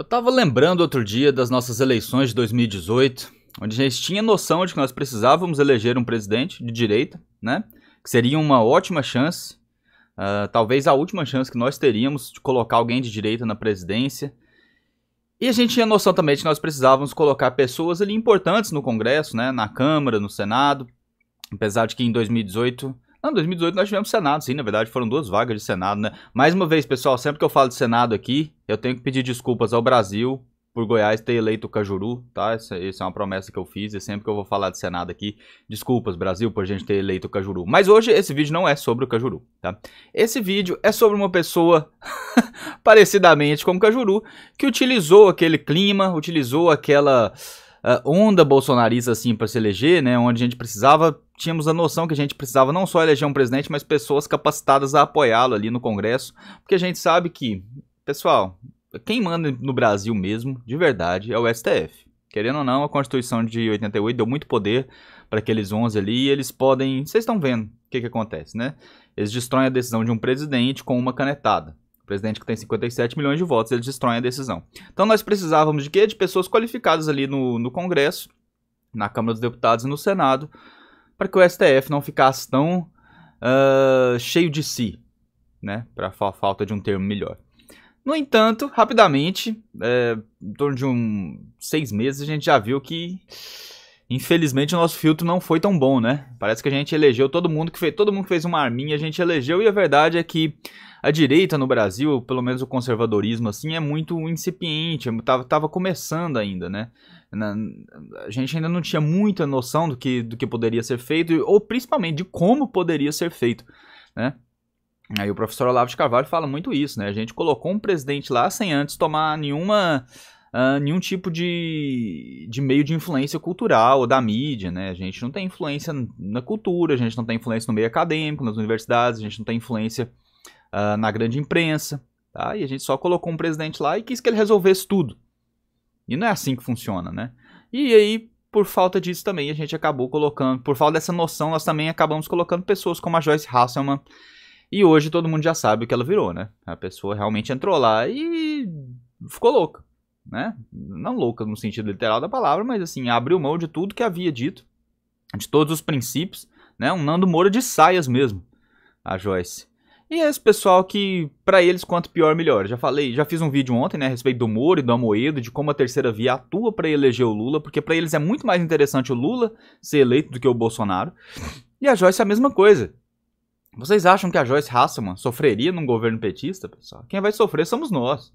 Eu tava lembrando outro dia das nossas eleições de 2018, onde a gente tinha noção de que nós precisávamos eleger um presidente de direita, né? Que seria uma ótima chance, uh, talvez a última chance que nós teríamos de colocar alguém de direita na presidência. E a gente tinha noção também de que nós precisávamos colocar pessoas ali importantes no Congresso, né? Na Câmara, no Senado. Apesar de que em 2018 não, 2018 nós tivemos Senado, sim, na verdade foram duas vagas de Senado, né? Mais uma vez, pessoal, sempre que eu falo de Senado aqui, eu tenho que pedir desculpas ao Brasil por Goiás ter eleito o Cajuru, tá? Essa, essa é uma promessa que eu fiz e sempre que eu vou falar de Senado aqui, desculpas, Brasil, por a gente ter eleito o Cajuru. Mas hoje esse vídeo não é sobre o Cajuru, tá? Esse vídeo é sobre uma pessoa parecidamente com o Cajuru, que utilizou aquele clima, utilizou aquela uh, onda bolsonarista assim para se eleger, né? Onde a gente precisava tínhamos a noção que a gente precisava não só eleger um presidente, mas pessoas capacitadas a apoiá-lo ali no Congresso, porque a gente sabe que, pessoal, quem manda no Brasil mesmo, de verdade, é o STF. Querendo ou não, a Constituição de 88 deu muito poder para aqueles 11 ali e eles podem. Vocês estão vendo o que, que acontece, né? Eles destroem a decisão de um presidente com uma canetada presidente que tem 57 milhões de votos, eles destroem a decisão. Então nós precisávamos de quê? De pessoas qualificadas ali no, no Congresso, na Câmara dos Deputados e no Senado, para que o STF não ficasse tão uh, cheio de si, né? Para falta de um termo melhor. No entanto, rapidamente, é, em torno de um seis meses, a gente já viu que Infelizmente o nosso filtro não foi tão bom, né? Parece que a gente elegeu todo mundo que fez, todo mundo que fez uma arminha, a gente elegeu e a verdade é que a direita no Brasil, pelo menos o conservadorismo assim, é muito incipiente, é tava, tava começando ainda, né? Na, a gente ainda não tinha muita noção do que, do que poderia ser feito ou principalmente de como poderia ser feito, né? Aí o professor Olavo de Carvalho fala muito isso, né? A gente colocou um presidente lá sem antes tomar nenhuma uh, nenhum tipo de, de meio de influência cultural ou da mídia, né? A gente não tem influência na cultura, a gente não tem influência no meio acadêmico, nas universidades, a gente não tem influência uh, na grande imprensa, tá? E a gente só colocou um presidente lá e quis que ele resolvesse tudo. E não é assim que funciona, né? E aí, por falta disso também, a gente acabou colocando, por falta dessa noção, nós também acabamos colocando pessoas como a Joyce Hasselman. E hoje todo mundo já sabe o que ela virou, né? A pessoa realmente entrou lá e ficou louca né? Não louca no sentido literal da palavra, mas assim, abriu mão de tudo que havia dito, de todos os princípios, né? Um Nando Moura de saias mesmo, a Joyce. E é esse pessoal que, para eles, quanto pior, melhor. Já falei, já fiz um vídeo ontem, né, a respeito do Moro e do Amoedo, de como a terceira via atua para eleger o Lula, porque para eles é muito mais interessante o Lula ser eleito do que o Bolsonaro. E a Joyce é a mesma coisa. Vocês acham que a Joyce Hasselman sofreria num governo petista, pessoal? Quem vai sofrer somos nós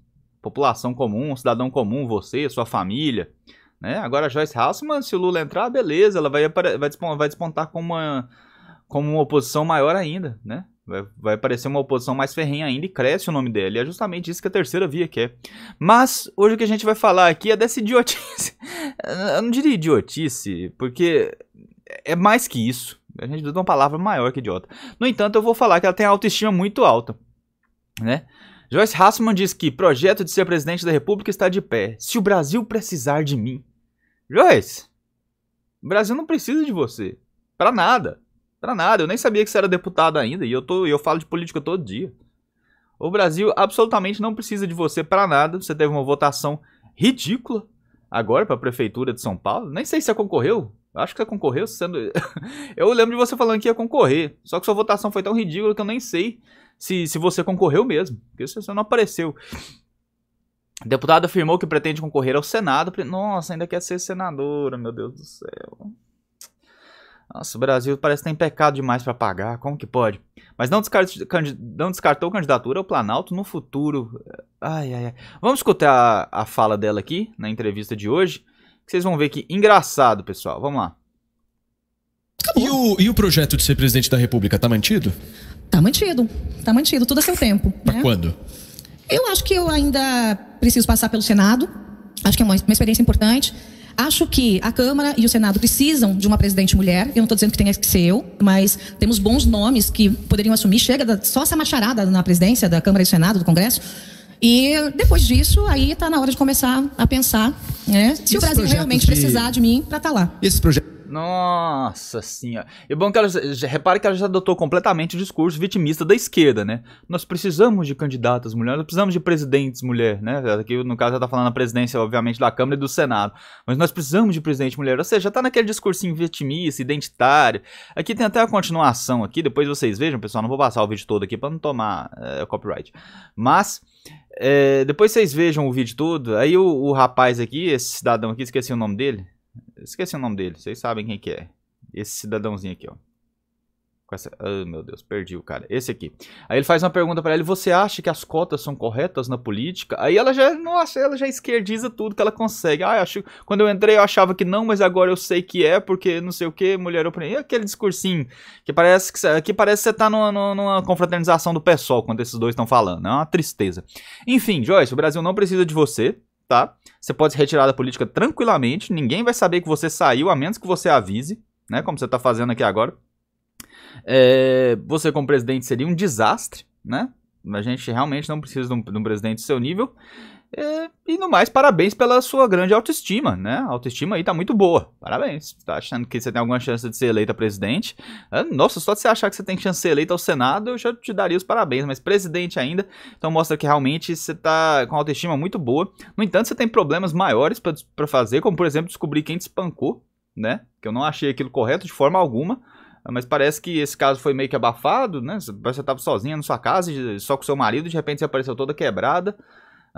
população comum, um cidadão comum, você, sua família. Né? Agora a Joyce Hasselman, se o Lula entrar, beleza, ela vai, vai despontar como uma, como uma oposição maior ainda, né? Vai, vai aparecer uma oposição mais ferrenha ainda e cresce o nome dela. E é justamente isso que a terceira via quer. Mas hoje o que a gente vai falar aqui é dessa idiotice. Eu não diria idiotice, porque é mais que isso. A gente usa uma palavra maior que idiota. No entanto, eu vou falar que ela tem autoestima muito alta, né? Joyce Hassman diz que projeto de ser presidente da República está de pé. Se o Brasil precisar de mim. Joyce, o Brasil não precisa de você. Para nada. Para nada. Eu nem sabia que você era deputado ainda e eu, tô, eu falo de política todo dia. O Brasil absolutamente não precisa de você para nada. Você teve uma votação ridícula agora para a prefeitura de São Paulo. Nem sei se você concorreu. Acho que você concorreu sendo. eu lembro de você falando que ia concorrer. Só que sua votação foi tão ridícula que eu nem sei se, se você concorreu mesmo, porque você não apareceu. O deputado afirmou que pretende concorrer ao Senado. Nossa, ainda quer ser senadora, meu Deus do céu. Nossa, o Brasil parece que tem pecado demais para pagar, como que pode? Mas não, não descartou candidatura ao Planalto no futuro. Ai, ai, ai. Vamos escutar a, a fala dela aqui, na entrevista de hoje, que vocês vão ver que engraçado, pessoal. Vamos lá. E o, e o projeto de ser presidente da República tá mantido? Tá mantido. Tá mantido, tudo a seu tempo. Pra né? quando? Eu acho que eu ainda preciso passar pelo Senado. Acho que é uma, uma experiência importante. Acho que a Câmara e o Senado precisam de uma presidente mulher. Eu não estou dizendo que tenha que ser eu, mas temos bons nomes que poderiam assumir. Chega da, só essa macharada na presidência da Câmara e do Senado, do Congresso. E depois disso, aí está na hora de começar a pensar né, se Esse o Brasil realmente de... precisar de mim para estar tá lá. Esse projeto. Nossa senhora. E bom que ela já, repare que ela já adotou completamente o discurso vitimista da esquerda, né? Nós precisamos de candidatas mulheres, nós precisamos de presidentes mulher, né? Aqui no caso ela tá falando a presidência, obviamente, da Câmara e do Senado. Mas nós precisamos de presidente mulher. Ou seja, já tá naquele discursinho vitimista, identitário. Aqui tem até a continuação aqui, depois vocês vejam, pessoal. Não vou passar o vídeo todo aqui para não tomar é, copyright. Mas. É, depois vocês vejam o vídeo todo. Aí o, o rapaz aqui, esse cidadão aqui, esqueci o nome dele. Esqueci o nome dele, vocês sabem quem que é. Esse cidadãozinho aqui, ó. Com essa... Oh, meu Deus, perdi o cara. Esse aqui. Aí ele faz uma pergunta para ele: Você acha que as cotas são corretas na política? Aí ela já, nossa, ela já esquerdiza tudo que ela consegue. Ah, acho, quando eu entrei eu achava que não, mas agora eu sei que é, porque não sei o que, mulher oprimida. Aquele discursinho que parece que, que parece que você tá numa, numa confraternização do pessoal quando esses dois estão falando. É uma tristeza. Enfim, Joyce, o Brasil não precisa de você tá? Você pode se retirar da política tranquilamente, ninguém vai saber que você saiu, a menos que você avise, né? Como você está fazendo aqui agora. É, você como presidente seria um desastre, né? A gente realmente não precisa de um, de um presidente do seu nível. E, é, e, no mais, parabéns pela sua grande autoestima, né? A autoestima aí tá muito boa. Parabéns. Tá achando que você tem alguma chance de ser eleita presidente? É, nossa, só de você achar que você tem chance de ser eleita ao Senado, eu já te daria os parabéns, mas presidente ainda. Então mostra que realmente você tá com autoestima muito boa. No entanto, você tem problemas maiores para fazer, como por exemplo, descobrir quem te espancou, né? Que eu não achei aquilo correto de forma alguma. Mas parece que esse caso foi meio que abafado, né? Você estava sozinha na sua casa, só com seu marido, de repente você apareceu toda quebrada.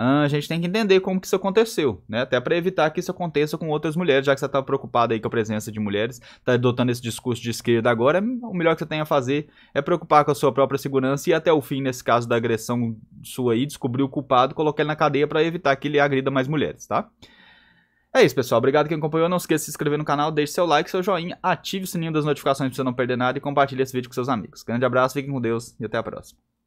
Ah, a gente tem que entender como que isso aconteceu, né? Até para evitar que isso aconteça com outras mulheres, já que você estava tá preocupado aí com a presença de mulheres, está adotando esse discurso de esquerda agora, o melhor que você tem a fazer é preocupar com a sua própria segurança e até o fim, nesse caso da agressão sua aí, descobrir o culpado, colocar ele na cadeia para evitar que ele agrida mais mulheres, tá? É isso, pessoal. Obrigado quem acompanhou. Não esqueça de se inscrever no canal, deixe seu like, seu joinha, ative o sininho das notificações para você não perder nada e compartilhe esse vídeo com seus amigos. Grande abraço, fiquem com Deus e até a próxima.